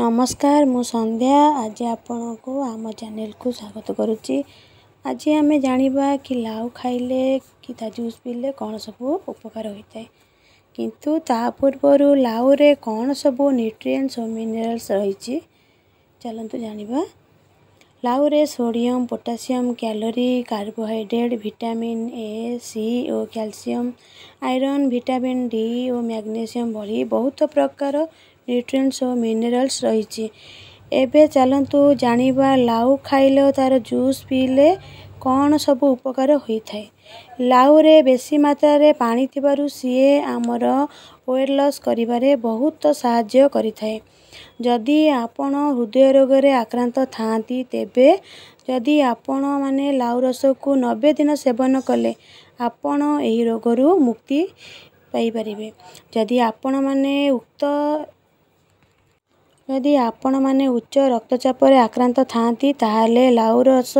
ନମସ୍କାର ମୁଁ ସନ୍ଧ୍ୟା ଆଜି ଆପଣଙ୍କୁ ଆମ ଚ୍ୟାନେଲକୁ ସ୍ୱାଗତ କରୁଛି ଆଜି ଆମେ ଜାଣିବା କି ଲାଉ ଖାଇଲେ କି ତା ଜୁସ୍ ପିଇଲେ କ'ଣ ସବୁ ଉପକାର ହୋଇଥାଏ କିନ୍ତୁ ତା ପୂର୍ବରୁ ଲାଉରେ କ'ଣ ସବୁ ନ୍ୟୁଟ୍ରିଏଣ୍ଟସ୍ ଓ ମିନେରାଲ୍ସ ରହିଛି ଚାଲନ୍ତୁ ଜାଣିବା ଲାଉରେ sodium potassium calorie carbohydrate vitamin A C ଓ କ୍ୟାଲସିୟମ୍ ଆଇରନ୍ ଭିଟାମିନ୍ ଡି ଓ ମ୍ୟାଗ୍ନେସିୟମ୍ ଭଳି ବହୁତ ପ୍ରକାର ନ୍ୟୁଟ୍ରିଏଣ୍ଟସ୍ ଓ ମିନେରାଲ୍ସ ରହିଛି ଏବେ ଚାଲନ୍ତୁ ଜାଣିବା ଲାଉ ଖାଇଲେ ଓ ତା'ର ଜୁସ୍ ପିଇଲେ କ'ଣ ସବୁ ଉପକାର ହୋଇଥାଏ ଲାଉରେ ବେଶୀ ମାତ୍ରାରେ ପାଣି ଥିବାରୁ ସିଏ ଆମର ୱେଟ୍ ଲସ୍ କରିବାରେ ବହୁତ ସାହାଯ୍ୟ କରିଥାଏ ଯଦି ଆପଣ ହୃଦୟ ରୋଗରେ ଆକ୍ରାନ୍ତ ଥାଆନ୍ତି ତେବେ ଯଦି ଆପଣମାନେ ଲାଉ ରସକୁ ନବେ ଦିନ ସେବନ କଲେ ଆପଣ ଏହି ରୋଗରୁ ମୁକ୍ତି ପାଇପାରିବେ ଯଦି ଆପଣମାନେ ଉକ୍ତ ଯଦି ଆପଣମାନେ ଉଚ୍ଚ ରକ୍ତଚାପରେ ଆକ୍ରାନ୍ତ ଥାଆନ୍ତି ତାହେଲେ ଲାଉ ରସ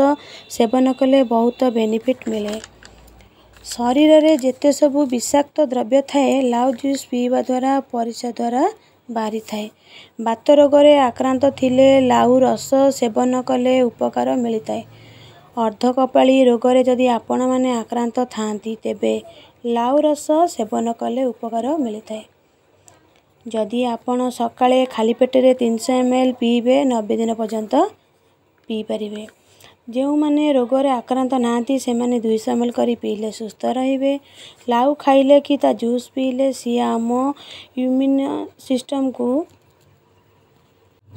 ସେବନ କଲେ ବହୁତ ବେନିଫିଟ୍ ମିଳେ ଶରୀରରେ ଯେତେ ସବୁ ବିଷାକ୍ତ ଦ୍ରବ୍ୟ ଥାଏ ଲାଉ ଜୁସ୍ ପିଇବା ଦ୍ୱାରା ପରିଚୟ ଦ୍ୱାରା ବାହାରିଥାଏ ବାତ ରୋଗରେ ଆକ୍ରାନ୍ତ ଥିଲେ ଲାଉ ରସ ସେବନ କଲେ ଉପକାର ମିଳିଥାଏ ଅର୍ଦ୍ଧକପାଳି ରୋଗରେ ଯଦି ଆପଣମାନେ ଆକ୍ରାନ୍ତ ଥାଆନ୍ତି ତେବେ ଲାଉ ରସ ସେବନ କଲେ ଉପକାର ମିଳିଥାଏ ଯଦି ଆପଣ ସକାଳେ ଖାଲି ପେଟରେ ତିନିଶହ ଏମ୍ ଏଲ୍ ପିଇବେ ନବେ ଦିନ ପର୍ଯ୍ୟନ୍ତ ପିଇପାରିବେ ଯେଉଁମାନେ ରୋଗରେ ଆକ୍ରାନ୍ତ ନାହାନ୍ତି ସେମାନେ ଦୁଇଶହ ଏମ୍ ଏଲ୍ କରି ପିଇଲେ ସୁସ୍ଥ ରହିବେ ଲାଉ ଖାଇଲେ କି ତା ଜୁସ୍ ପିଇଲେ ସିଏ ଆମ ଇମ୍ୟୁନ୍ ସିଷ୍ଟମ୍କୁ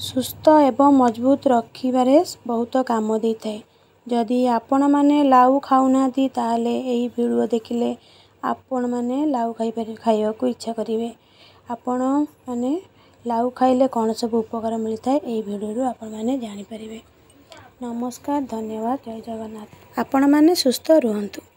ସୁସ୍ଥ ଏବଂ ମଜବୁତ ରଖିବାରେ ବହୁତ କାମ ଦେଇଥାଏ ଯଦି ଆପଣମାନେ ଲାଉ ଖାଉନାହାନ୍ତି ତାହେଲେ ଏହି ଭିଡ଼ିଓ ଦେଖିଲେ ଆପଣମାନେ ଲାଉ ଖାଇପାରିବେ ଖାଇବାକୁ ଇଚ୍ଛା କରିବେ ଆପଣମାନେ ଲାଉ ଖାଇଲେ କ'ଣ ସବୁ ଉପକାର ମିଳିଥାଏ ଏହି ଭିଡ଼ିଓରୁ ଆପଣମାନେ ଜାଣିପାରିବେ ନମସ୍କାର ଧନ୍ୟବାଦ ଜୟ ଜଗନ୍ନାଥ ଆପଣମାନେ ସୁସ୍ଥ ରୁହନ୍ତୁ